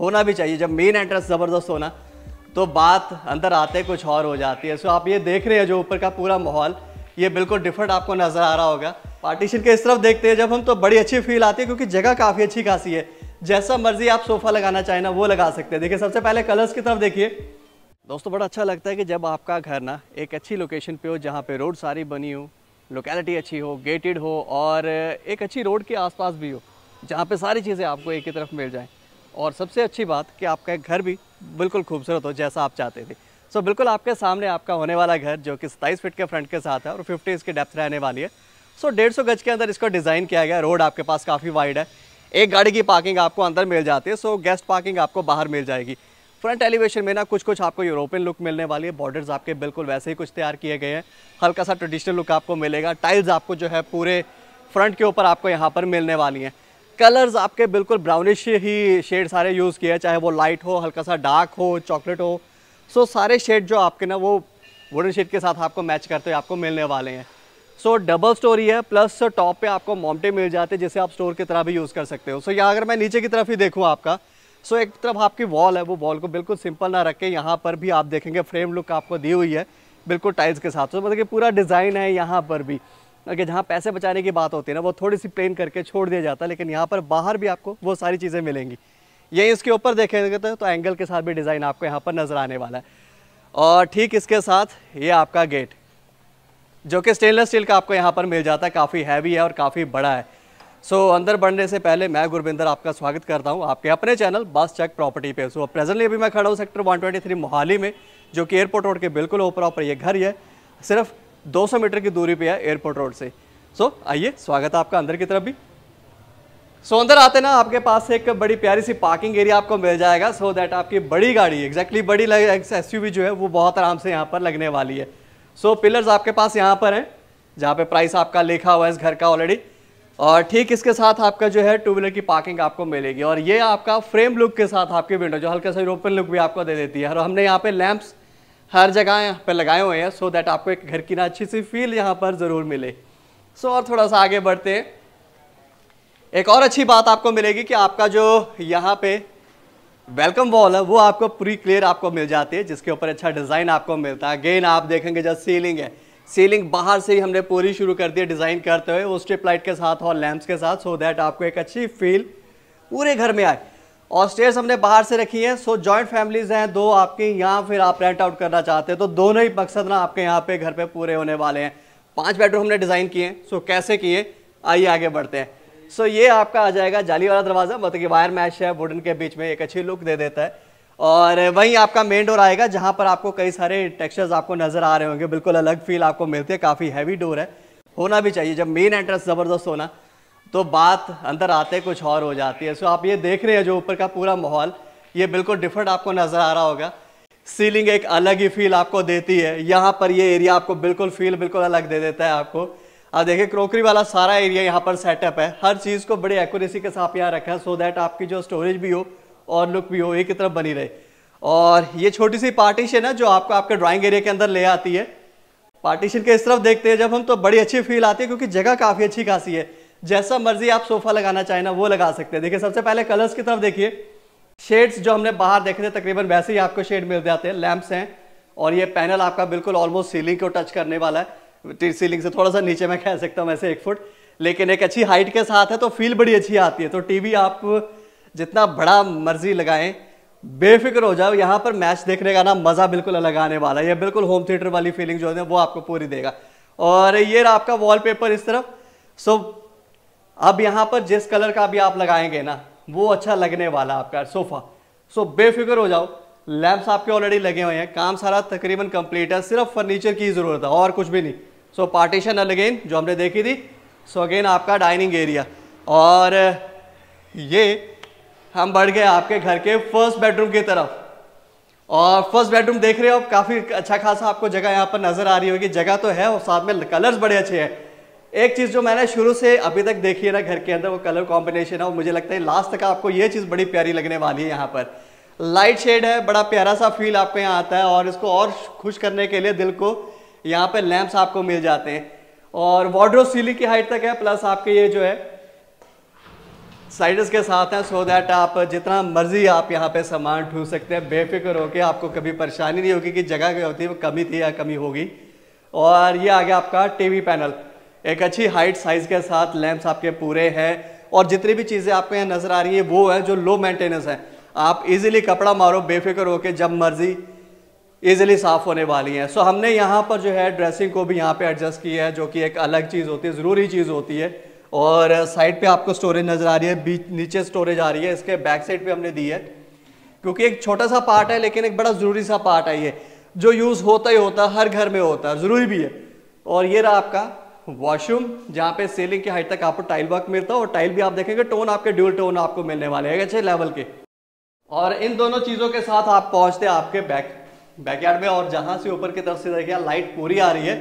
होना भी चाहिए जब मेन एंट्रेंस ज़बरदस्त होना तो बात अंदर आते कुछ और हो जाती है सो आप ये देख रहे हैं जो ऊपर का पूरा माहौल ये बिल्कुल डिफरेंट आपको नज़र आ रहा होगा पार्टीशन के इस तरफ देखते हैं जब हम तो बड़ी अच्छी फील आती है क्योंकि जगह काफ़ी अच्छी खासी है जैसा मर्जी आप सोफ़ा लगाना चाहें ना वो लगा सकते हैं देखिए सबसे पहले कलर्स की तरफ देखिए दोस्तों बड़ा अच्छा लगता है कि जब आपका घर ना एक अच्छी लोकेशन पे हो जहाँ पे रोड सारी बनी हो लोकेलिटी अच्छी हो गेटेड हो और एक अच्छी रोड के आसपास भी हो जहाँ पे सारी चीज़ें आपको एक ही तरफ मिल जाएँ और सबसे अच्छी बात कि आपका घर भी बिल्कुल खूबसूरत हो जैसा आप चाहते थे सो बिल्कुल आपके सामने आपका होने वाला घर जो कि सताईस फिट के फ्रंट के साथ है और फिफ्टी इसकी डेप्थ रहने वाली है सो डेढ़ सौ गज के अंदर इसको डिज़ाइन किया गया रोड आपके पास काफ़ी वाइड है एक गाड़ी की पार्किंग आपको अंदर मिल जाती है सो गेस्ट पार्किंग आपको बाहर मिल जाएगी फ्रंट एलिवेशन में ना कुछ कुछ आपको यूरोपियन लुक मिलने वाली है बॉर्डर्स आपके बिल्कुल वैसे ही कुछ तैयार किए गए हैं हल्का सा ट्रेडिशनल लुक आपको मिलेगा टाइल्स आपको जो है पूरे फ्रंट के ऊपर आपको यहाँ पर मिलने वाली हैं कलर्स आपके बिल्कुल ब्राउनिश ही शेड सारे यूज़ किए चाहे वो लाइट हो हल्का सा डार्क हो चॉकलेट हो सो so, सारे शेड जो आपके ना वो वुडन शेड के साथ आपको मैच करते हुए आपको मिलने वाले हैं सो so, डबल स्टोरी है प्लस टॉप पे आपको मोमटे मिल जाते हैं जिसे आप स्टोर की तरह भी यूज़ कर सकते हो सो so, यहाँ अगर मैं नीचे की तरफ ही देखूँ आपका सो so, एक तरफ आपकी वॉल है वो वॉल को बिल्कुल सिंपल ना रखें यहाँ पर भी आप देखेंगे फ्रेम लुक आपको दी हुई है बिल्कुल टाइल्स के साथ सो so, मतलब कि पूरा डिज़ाइन है यहाँ पर भी कि जहाँ पैसे बचाने की बात होती है ना वो थोड़ी सी प्लेन करके छोड़ दिया जाता है लेकिन यहाँ पर बाहर भी आपको वो सारी चीज़ें मिलेंगी यही इसके ऊपर देखेंगे तो एंगल तो के साथ भी डिज़ाइन आपको यहाँ पर नज़र आने वाला है और ठीक इसके साथ ये आपका गेट जो कि स्टेनलेस स्टील का आपको यहाँ पर मिल जाता है काफ़ी हैवी है और काफ़ी बड़ा है सो so, अंदर बढ़ने से पहले मैं गुरविंदर आपका स्वागत करता हूँ आपके अपने चैनल बस चेक प्रॉपर्टी पे सो so, प्रेजेंटली अभी मैं खड़ा हूँ सेक्टर 123 मोहाली में जो कि एयरपोर्ट रोड के बिल्कुल ऊपर ऊपर ये घर ही है सिर्फ 200 मीटर की दूरी पे है एयरपोर्ट रोड से सो आइए स्वागत है आपका अंदर की तरफ भी सो so, अंदर आते ना आपके पास एक बड़ी प्यारी सी पार्किंग एरिया आपको मिल जाएगा सो so दैट आपकी बड़ी गाड़ी एग्जैक्टली बड़ी बड़ी एस यू जो है वो बहुत आराम से यहाँ पर लगने वाली है सो so, पिलर्स आपके पास यहाँ पर हैं जहाँ पे प्राइस आपका लिखा हुआ है इस घर का ऑलरेडी और ठीक इसके साथ आपका जो है टू व्हीलर की पार्किंग आपको मिलेगी और ये आपका फ्रेम लुक के साथ आपकी विंडो जो हल्का सा ओपन लुक भी आपको दे देती है और हमने यहाँ पे लैंप्स हर जगह यहाँ पर लगाए हुए हैं सो दैट आपको एक घर की ना अच्छी सी फील यहाँ पर ज़रूर मिले सो और थोड़ा सा आगे बढ़ते हैं एक और अच्छी बात आपको मिलेगी कि आपका जो यहाँ पे वेलकम वॉल है वो आपको पूरी क्लियर आपको मिल जाती है जिसके ऊपर अच्छा डिज़ाइन आपको मिलता है अगेन आप देखेंगे जब सीलिंग है सीलिंग बाहर से ही हमने पूरी शुरू कर दी है डिज़ाइन करते हुए वो स्ट्रिप लाइट के साथ और लैंप्स के साथ सो so दैट आपको एक अच्छी फील पूरे घर में आए और स्टेयर्स हमने बाहर से रखी हैं सो जॉइंट फैमिलीज हैं दो आपकी यहाँ फिर आप रेंट आउट करना चाहते हैं तो दोनों ही मकसद ना आपके यहाँ पे घर पे पूरे होने वाले हैं पांच बेडरूम हमने डिज़ाइन किए हैं सो कैसे किए आइए आगे बढ़ते हैं सो ये आपका आ जाएगा जाली वाला दरवाज़ा मतलब कि वायर मैश है वुडन के बीच में एक अच्छी लुक दे देता है और वहीं आपका मेन डोर आएगा जहाँ पर आपको कई सारे टेक्स्चर्स आपको नज़र आ रहे होंगे बिल्कुल अलग फील आपको मिलती है काफ़ी हैवी डोर है होना भी चाहिए जब मेन एंट्रेंस ज़बरदस्त होना तो बात अंदर आते कुछ और हो जाती है सो आप ये देख रहे हैं जो ऊपर का पूरा माहौल ये बिल्कुल डिफरेंट आपको नज़र आ रहा होगा सीलिंग एक अलग ही फील आपको देती है यहाँ पर ये एरिया आपको बिल्कुल फील बिल्कुल अलग दे देता है आपको अब देखिए क्रोकरी वाला सारा एरिया यहाँ पर सेटअप है हर चीज़ को बड़ी एक्यूरेसी के साथ यहाँ रखा है सो दैट आपकी जो स्टोरेज भी हो और लुक भी हो एक ही तरफ बनी रहे और ये छोटी सी पार्टीशन है जो आपको आपके ड्राइंग एरिया के अंदर ले आती है पार्टीशन के इस तरफ देखते हैं जब हम तो बड़ी अच्छी फील आती है क्योंकि जगह काफ़ी अच्छी खासी है जैसा मर्जी आप सोफा लगाना चाहें ना वो लगा सकते हैं देखिए सबसे पहले कलर्स की तरफ देखिए शेड्स जो हमने बाहर देखे थे तकरीबन वैसे ही आपको शेड मिल जाते हैं लैंप्स हैं और ये पैनल आपका बिल्कुल ऑलमोस्ट सीलिंग को टच करने वाला है सीलिंग से थोड़ा सा नीचे मैं कह सकता हूँ वैसे एक फुट लेकिन एक अच्छी हाइट के साथ है तो फील बड़ी अच्छी आती है तो टीवी आप जितना बड़ा मर्जी लगाएं बेफिक्र हो जाओ यहाँ पर मैच देखने का ना मज़ा बिल्कुल अलग आने वाला है ये बिल्कुल होम थिएटर वाली फीलिंग जो है वो आपको पूरी देगा और ये आपका वॉलपेपर इस तरफ सो अब यहाँ पर जिस कलर का भी आप लगाएंगे ना वो अच्छा लगने वाला आपका सोफ़ा सो बेफिक्र हो जाओ लैंप्स आपके ऑलरेडी लगे हुए हैं काम सारा तकरीबन कंप्लीट है सिर्फ फर्नीचर की ज़रूरत है और कुछ भी नहीं सो पार्टीशन अल अगेन जो हमने देखी थी सो अगेन आपका डाइनिंग एरिया और ये हम बढ़ गए आपके घर के फर्स्ट बेडरूम की तरफ और फर्स्ट बेडरूम देख रहे हो आप काफ़ी अच्छा खासा आपको जगह यहाँ पर नज़र आ रही होगी जगह तो है और साथ में कलर्स बड़े अच्छे हैं एक चीज़ जो मैंने शुरू से अभी तक देखी है ना घर के अंदर वो कलर कॉम्बिनेशन है और मुझे लगता है लास्ट तक आपको ये चीज़ बड़ी प्यारी लगने वाली है यहाँ पर लाइट शेड है बड़ा प्यारा सा फील आपको यहाँ आता है और इसको और खुश करने के लिए दिल को यहाँ पर लैम्प आपको मिल जाते हैं और वॉड्रो सीलिंग की हाइट तक है प्लस आपके ये जो है साइडस के साथ हैं सो दैट आप जितना मर्जी आप यहाँ पे सामान ढूंढ सकते हैं बेफिक्र होकर आपको कभी परेशानी नहीं होगी कि जगह क्या होती है वो कमी थी या कमी होगी और ये आ गया आपका टीवी पैनल एक अच्छी हाइट साइज के साथ लैंप्स आपके पूरे हैं और जितनी भी चीज़ें आपको यहाँ नज़र आ रही है वो है जो लो मेंटेनेंस है आप इजीली कपड़ा मारो बेफिक्र होकर जब मर्जी ईजिली साफ़ होने वाली हैं सो हमने यहाँ पर जो है ड्रेसिंग को भी यहाँ पे एडजस्ट किया है जो कि एक अलग चीज़ होती है ज़रूरी चीज़ होती है और साइड पे आपको स्टोरेज नज़र आ रही है बीच नीचे स्टोरेज आ रही है इसके बैक साइड पे हमने दी है क्योंकि एक छोटा सा पार्ट है लेकिन एक बड़ा ज़रूरी सा पार्ट है ये जो यूज़ होता ही होता है हर घर में होता है ज़रूरी भी है और ये रहा आपका वॉशरूम जहाँ पे सीलिंग की हाइट तक आपको टाइल वर्क मिलता है और टाइल भी आप देखेंगे टोन आपके ड्यूल टोन आपको मिलने वाले हैं अच्छे लेवल के और इन दोनों चीज़ों के साथ आप पहुँचते हैं आपके बैक बैकयार्ड में और जहाँ से ऊपर की तरफ से देखिए लाइट पूरी आ रही है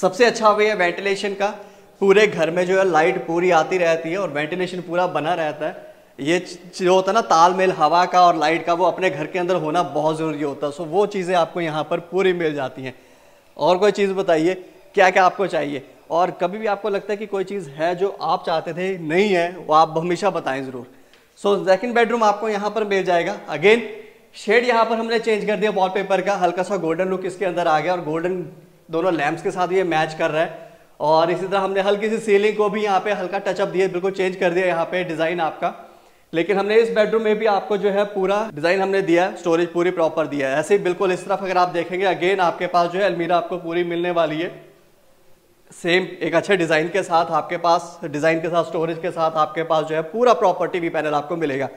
सबसे अच्छा वे है वेंटिलेशन का पूरे घर में जो है लाइट पूरी आती रहती है और वेंटिलेशन पूरा बना रहता है ये जो होता है ना तालमेल हवा का और लाइट का वो अपने घर के अंदर होना बहुत ज़रूरी होता है सो वो चीज़ें आपको यहाँ पर पूरी मिल जाती हैं और कोई चीज़ बताइए क्या क्या आपको चाहिए और कभी भी आपको लगता है कि कोई चीज़ है जो आप चाहते थे नहीं है वो आप हमेशा बताएं ज़रूर सो सेकेंड बेडरूम आपको यहाँ पर मिल जाएगा अगेन शेड यहाँ पर हमने चेंज कर दिया वॉलपेपर का हल्का सा गोल्डन लुक इसके अंदर आ गया और गोल्डन दोनों लैम्प्स के साथ ये मैच कर रहा है और इसी तरह हमने हल्की सी सीलिंग को भी यहाँ पे हल्का टचअप दिया बिल्कुल चेंज कर दिया यहाँ पे डिज़ाइन आपका लेकिन हमने इस बेडरूम में भी आपको जो है पूरा डिज़ाइन हमने दिया है स्टोरेज पूरी प्रॉपर दिया है ऐसे ही बिल्कुल इस तरफ अगर आप देखेंगे अगेन आपके पास जो है अलमीरा आपको पूरी मिलने वाली है सेम एक अच्छे डिज़ाइन के साथ आपके पास डिज़ाइन के साथ स्टोरेज के साथ आपके पास जो है पूरा प्रॉपर्टी वी पैनल आपको मिलेगा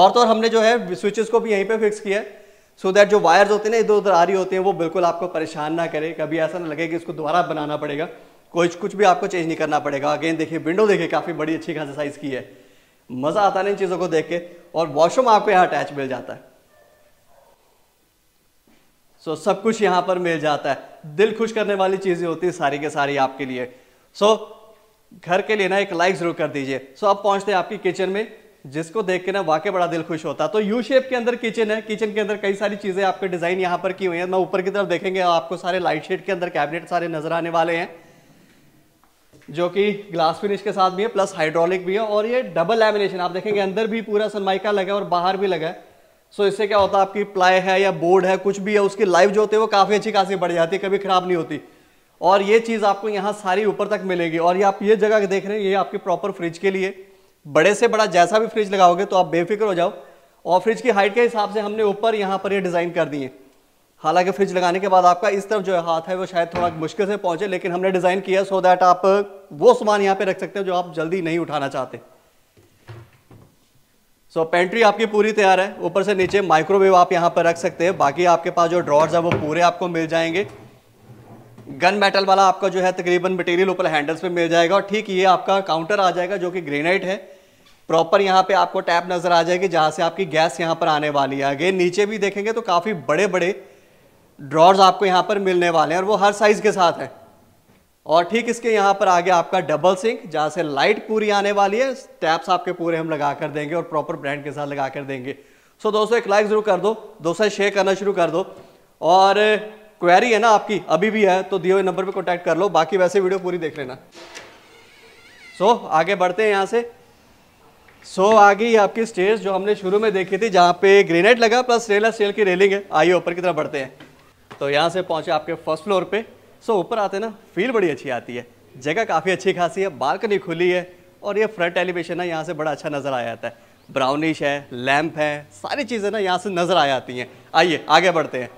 और तो और हमने जो है स्विचेस को भी यहीं पे फिक्स किया है सो so दैट जो वायर्स होते हैं ना इधर उधर आ रही होती हैं वो बिल्कुल आपको परेशान ना करे कभी ऐसा ना लगे कि इसको दोबारा बनाना पड़ेगा कुछ कुछ भी आपको चेंज नहीं करना पड़ेगा अगेन देखिए विंडो देखिए काफ़ी बड़ी अच्छी खासी साइज़ की है मज़ा आता है इन चीज़ों को देख के और वॉशरूम आपको यहाँ अटैच मिल जाता है सो so, सब कुछ यहाँ पर मिल जाता है दिल खुश करने वाली चीज़ें होती है सारी के सारी आपके लिए सो so, घर के लिए ना एक लाइक ज़रूर कर दीजिए सो so, अब पहुंचते हैं आपकी किचन में जिसको देख के ना वाकई बड़ा दिल खुश होता है तो यू शेप के अंदर किचन है किचन के अंदर कई सारी चीज़ें आपके डिज़ाइन यहां पर की हुई है ऊपर की तरफ देखेंगे आपको सारे लाइट शेड के अंदर कैबिनेट सारे नजर आने वाले हैं जो कि ग्लास फिनिश के साथ भी है प्लस हाइड्रोलिक भी है और ये डबल लेमिनेशन आप देखेंगे अंदर भी पूरा सनमाइका लगा है और बाहर भी लगा है सो इससे क्या होता है आपकी प्लाई है या बोर्ड है कुछ भी है उसकी लाइफ जो होती है वो काफ़ी अच्छी खासी बढ़ जाती है कभी ख़राब नहीं होती और ये चीज़ आपको यहाँ सारी ऊपर तक मिलेगी और ये आप ये जगह देख रहे हैं ये आपकी प्रॉपर फ्रिज के लिए बड़े से बड़ा जैसा भी फ्रिज लगाओगे तो आप बेफिक्र हो जाओ और फ्रिज की हाइट के हिसाब से हमने ऊपर यहाँ पर ये डिज़ाइन कर दिए हालांकि फ्रिज लगाने के बाद आपका इस तरफ जो हाथ है वो शायद थोड़ा मुश्किल से पहुंचे लेकिन हमने डिज़ाइन किया सो दैट आप वो सामान यहाँ पे रख सकते हो जो आप जल्दी नहीं उठाना चाहते सो so, पेंट्री आपकी पूरी तैयार है ऊपर से नीचे माइक्रोवेव आप यहाँ पर रख सकते हैं बाकी आपके पास जो ड्रॉर्स है वो पूरे आपको मिल जाएंगे गन मेटल वाला आपका जो है तकरीबन मटेरियल ऊपर हैंडल्स पे मिल जाएगा और ठीक ये आपका काउंटर आ जाएगा जो कि ग्रेनाइट है प्रॉपर यहाँ पे आपको टैप नज़र आ जाएगी जहाँ से आपकी गैस यहाँ पर आने वाली है अगे नीचे भी देखेंगे तो काफ़ी बड़े बड़े ड्रॉर्स आपको यहाँ पर मिलने वाले हैं और वो हर साइज़ के साथ हैं और ठीक इसके यहाँ पर आगे आपका डबल सिंक जहाँ से लाइट पूरी आने वाली है टैप्स आपके पूरे हम लगा कर देंगे और प्रॉपर ब्रांड के साथ लगा कर देंगे सो so, दोस्तों एक लाइक जरूर कर दो दोस्तों शेयर करना शुरू कर दो और क्वेरी है ना आपकी अभी भी है तो दिए हुए नंबर पर कॉन्टैक्ट कर लो बाकी वैसे वीडियो पूरी देख लेना सो so, आगे बढ़ते हैं यहाँ से सो so, आगे आपकी स्टेज जो हमने शुरू में देखी थी जहाँ पे ग्रेनाइट लगा प्लस स्टेनलेस स्टील की रेलिंग है आइए ऊपर की तरफ बढ़ते हैं तो यहाँ से पहुँचे आपके फर्स्ट फ्लोर पे सो ऊपर आते ना फील बड़ी अच्छी आती है जगह काफ़ी अच्छी खासी है बालकनी खुली है और ये फ्रंट एलिवेशन है यहाँ से बड़ा अच्छा नज़र आ जाता है ब्राउनिश है लैम्प है सारी चीज़ें ना यहाँ से नज़र आ जाती हैं आइए आगे बढ़ते हैं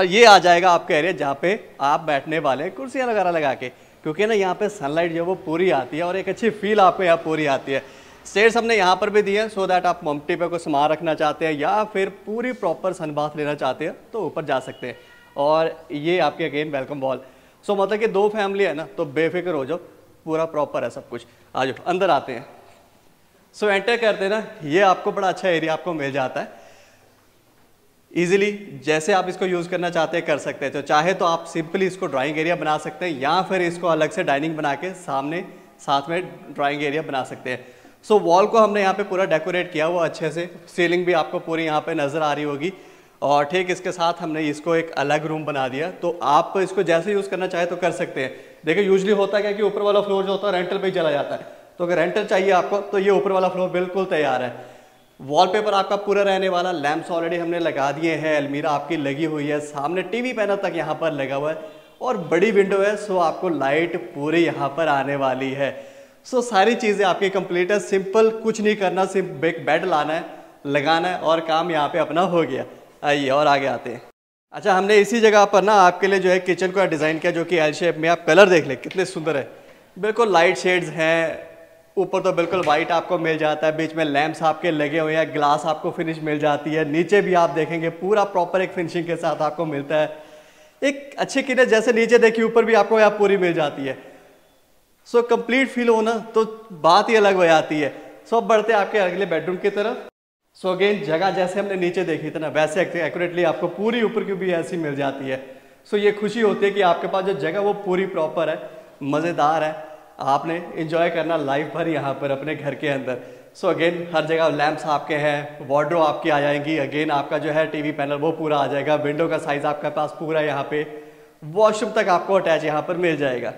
और ये आ जाएगा आपके एरिया जहाँ पे आप बैठने वाले हैं कुर्सियाँ वगैरह लगा के क्योंकि ना यहाँ पे सनलाइट जो है वो पूरी आती है और एक अच्छी फील आपको यहाँ पूरी आती है स्टेयर्स हमने यहाँ पर भी दिए हैं सो दैट आप ममटी पे कुछ सामान रखना चाहते हैं या फिर पूरी प्रॉपर सनबाथ लेना चाहते हैं तो ऊपर जा सकते हैं और ये आपके अगेन वेलकम बॉल सो मतलब कि दो फैमिली है ना तो बेफिक्र हो जाओ पूरा प्रॉपर है सब कुछ आ जाओ अंदर आते हैं सो एंटर करते ना ये आपको बड़ा अच्छा एरिया आपको मिल जाता है ईजिली जैसे आप इसको यूज़ करना चाहते हैं कर सकते हैं तो चाहे तो आप सिंपली इसको ड्राइंग एरिया बना सकते हैं या फिर इसको अलग से डाइनिंग बना के सामने साथ में ड्राइंग एरिया बना सकते हैं सो so, वॉल को हमने यहाँ पे पूरा डेकोरेट किया हुआ अच्छे से सीलिंग भी आपको पूरी यहाँ पे नज़र आ रही होगी और ठीक इसके साथ हमने इसको एक अलग रूम बना दिया तो आप इसको जैसे यूज़ करना चाहे तो कर सकते हैं देखिए यूजली होता क्या कि ऊपर वाला फ्लोर जो होता है रेंटल पर ही चला जाता है तो अगर रेंटल चाहिए आपको तो ये ऊपर वाला फ्लोर बिल्कुल तैयार है वॉलपेपर आपका पूरा रहने वाला लैम्प्स ऑलरेडी हमने लगा दिए हैं अलमीरा आपकी लगी हुई है सामने टीवी पैनल तक यहाँ पर लगा हुआ है और बड़ी विंडो है सो आपको लाइट पूरी यहाँ पर आने वाली है सो सारी चीज़ें आपकी कंप्लीट है सिंपल कुछ नहीं करना सिर्फ एक बेड लाना है लगाना है और काम यहाँ पे अपना हो गया आइए और आगे आते हैं अच्छा हमने इसी जगह पर ना आपके लिए जो है किचन को डिज़ाइन किया जो कि एल शेप में आप कलर देख लें कितने सुंदर है बिल्कुल लाइट शेड्स हैं ऊपर तो बिल्कुल वाइट आपको मिल जाता है बीच में लैम्प्स आपके लगे हुए हैं ग्लास आपको फिनिश मिल जाती है नीचे भी आप देखेंगे पूरा प्रॉपर एक फिनिशिंग के साथ आपको मिलता है एक अच्छी किन जैसे नीचे देखिए ऊपर भी आपको यहाँ पूरी मिल जाती है सो कंप्लीट फील हो ना तो बात ही अलग हो जाती है सो बढ़ते आपके अगले बेडरूम की तरफ सो अगेन जगह जैसे हमने नीचे देखी थी ना वैसे एक्यूरेटली आपको पूरी ऊपर की भी ऐसी मिल जाती है सो so ये खुशी होती है कि आपके पास जो जगह वो पूरी प्रॉपर है मज़ेदार है आपने इंजॉय करना लाइफ भर यहाँ पर अपने घर के अंदर सो so अगेन हर जगह लैम्प्स आपके हैं वॉड्रो आपकी आ जाएंगी अगेन आपका जो है टीवी पैनल वो पूरा आ जाएगा विंडो का साइज़ आपके पास पूरा यहाँ पे वॉशरूम तक आपको अटैच यहाँ पर मिल जाएगा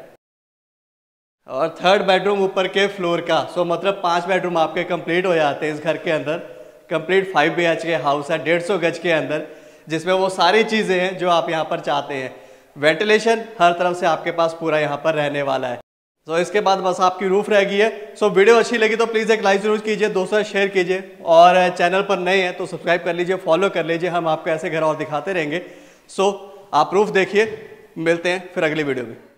और थर्ड बेडरूम ऊपर के फ्लोर का सो so मतलब पांच बेडरूम आपके कंप्लीट हो जाते हैं इस घर के अंदर complete five B H K house है डेढ़ सौ गज के अंदर जिसमें वो सारी चीज़ें हैं जो आप यहाँ पर चाहते हैं वेंटिलेशन हर तरफ से आपके पास पूरा यहाँ पर रहने वाला है सो so, इसके बाद बस आपकी रूफ रह गई है सो so, वीडियो अच्छी लगी तो प्लीज़ एक लाइक जरूर कीजिए दोस्तों शेयर कीजिए और चैनल पर नए हैं तो सब्सक्राइब कर लीजिए फॉलो कर लीजिए हम आपको ऐसे घर और दिखाते रहेंगे सो so, आप रूफ देखिए मिलते हैं फिर अगली वीडियो में